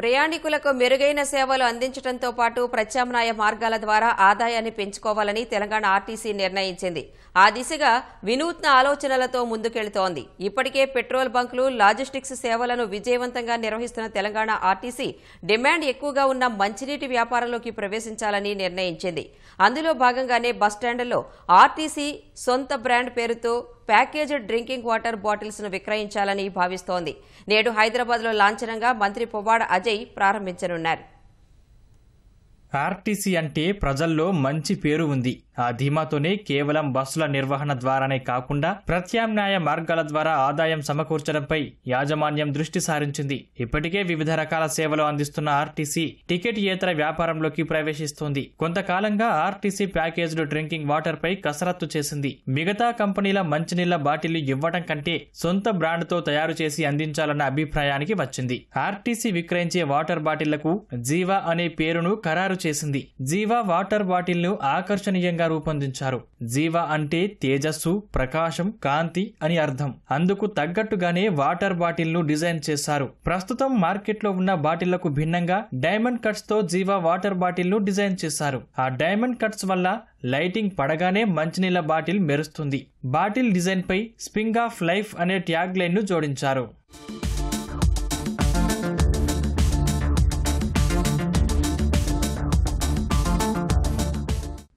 ప్రయాణికులకు మెరుగైన సేవలు అందించడంతో పాటు ప్రత్యామ్నాయ మార్గాల ద్వారా ఆదాయాన్ని పెంచుకోవాలని తెలంగాణ ఆర్టీసీ నిర్ణయించింది ఆ దిశగా వినూత్న ఆలోచనలతో ముందుకెళ్తోంది ఇప్పటికే పెట్రోల్ బంకులు లాజిస్టిక్స్ సేవలను విజయవంతంగా నిర్వహిస్తున్న తెలంగాణ ఆర్టీసీ డిమాండ్ ఎక్కువగా ఉన్న మంచినీటి వ్యాపారంలోకి ప్రవేశించాలని నిర్ణయించింది అందులో భాగంగానే బస్టాండ్లో ఆర్టీసీ సొంత బ్రాండ్ పేరుతో ప్యాకేజ్డ్ డ్రింకింగ్ వాటర్ బాటిల్స్ ను విక్రయించాలని భావిస్తోంది నేడు హైదరాబాద్లో లాంఛనంగా మంత్రి పొవాడ అజయ్ ప్రారంభించనున్నారు ఆర్టీసీ అంటే ప్రజల్లో మంచి పేరు ఉంది ఆ ధీమాతోనే కేవలం బస్సుల నిర్వహణ ద్వారానే కాకుండా ప్రత్యామ్నాయ మార్గాల ద్వారా ఆదాయం సమకూర్చడంపై యాజమాన్యం దృష్టి సారించింది ఇప్పటికే వివిధ రకాల సేవలు అందిస్తున్న ఆర్టీసీ టికెట్ ఏతర వ్యాపారంలోకి ప్రవేశిస్తోంది కొంతకాలంగా ఆర్టీసీ ప్యాకేజ్డ్ డ్రింకింగ్ వాటర్ పై కసరత్తు చేసింది మిగతా కంపెనీల మంచినీళ్ల బాటిల్ ఇవ్వడం కంటే సొంత బ్రాండ్తో తయారు చేసి అందించాలన్న అభిప్రాయానికి వచ్చింది ఆర్టీసీ విక్రయించే వాటర్ బాటిళ్లకు జీవా అనే పేరును ఖరారు చేసింది జీవా వాటర్ బాటిల్ను ఆకర్షణీయంగా రూపొందించారు జీవా అంటే తేజస్సు ప్రకాశం కాంతి అని అర్థం అందుకు తగ్గట్టుగానే వాటర్ బాటిల్ను డిజైన్ చేశారు ప్రస్తుతం మార్కెట్లో ఉన్న బాటిళ్లకు భిన్నంగా డైమండ్ కట్స్ తో జీవా వాటర్ బాటిల్ను డిజైన్ చేశారు ఆ డైమండ్ కట్స్ వల్ల లైటింగ్ పడగానే మంచినీళ్ళ బాటిల్ మెరుస్తుంది బాటిల్ డిజైన్పై స్ప్రింగ్ ఆఫ్ లైఫ్ అనే ట్యాగ్ లైన్ను జోడించారు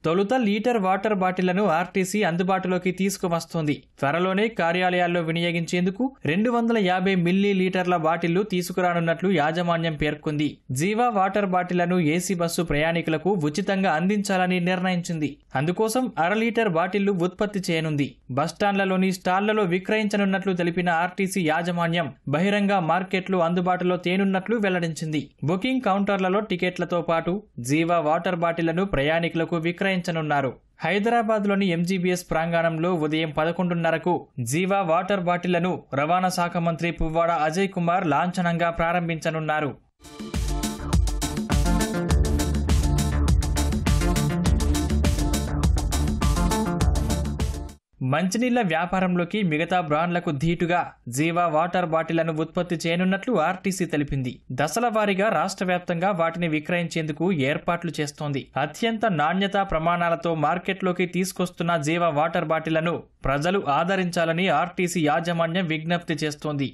తొలుత లీటర్ వాటర్ బాటిళ్లను ఆర్టీసీ అందుబాటులోకి తీసుకువస్తోంది త్వరలోనే కార్యాలయాల్లో వినియోగించేందుకు రెండు వందల యాభై మిల్లీ లీటర్ల బాటిళ్లు తీసుకురానున్నట్లు యాజమాన్యం పేర్కొంది జీవా వాటర్ బాటిళ్లను ఏసీ బస్సు ప్రయాణికులకు ఉచితంగా అందించాలని నిర్ణయించింది అందుకోసం అర లీటర్ బాటిళ్లు ఉత్పత్తి చేయనుంది బస్టాండ్లలోని స్టాళ్లలో విక్రయించనున్నట్లు తెలిపిన ఆర్టీసీ యాజమాన్యం బహిరంగ మార్కెట్లు అందుబాటులో తేనున్నట్లు వెల్లడించింది బుకింగ్ కౌంటర్లలో టికెట్లతో పాటు జీవా వాటర్ బాటిళ్లను ప్రయాణికులకు విక్రయి విక్రయించనున్నారు హైదరాబాద్లోని ఎంజీబీఎస్ ప్రాంగణంలో ఉదయం పదకొండున్నరకు జీవా వాటర్ బాటిళ్లను రవాణా శాఖ మంత్రి పువ్వాడ అజయ్ కుమార్ లాంఛనంగా ప్రారంభించనున్నారు మంచినీళ్ల వ్యాపారంలోకి మిగతా బ్రాండ్లకు ధీటుగా జీవా వాటర్ బాటిళ్లను ఉత్పత్తి చేయనున్నట్లు ఆర్టీసీ తెలిపింది దశల వారీగా రాష్ట్ర వ్యాప్తంగా వాటిని విక్రయించేందుకు ఏర్పాట్లు చేస్తోంది అత్యంత నాణ్యతా ప్రమాణాలతో మార్కెట్లోకి తీసుకొస్తున్న జీవా వాటర్ బాటిళ్లను ప్రజలు ఆదరించాలని ఆర్టీసీ యాజమాన్యం విజ్ఞప్తి చేస్తోంది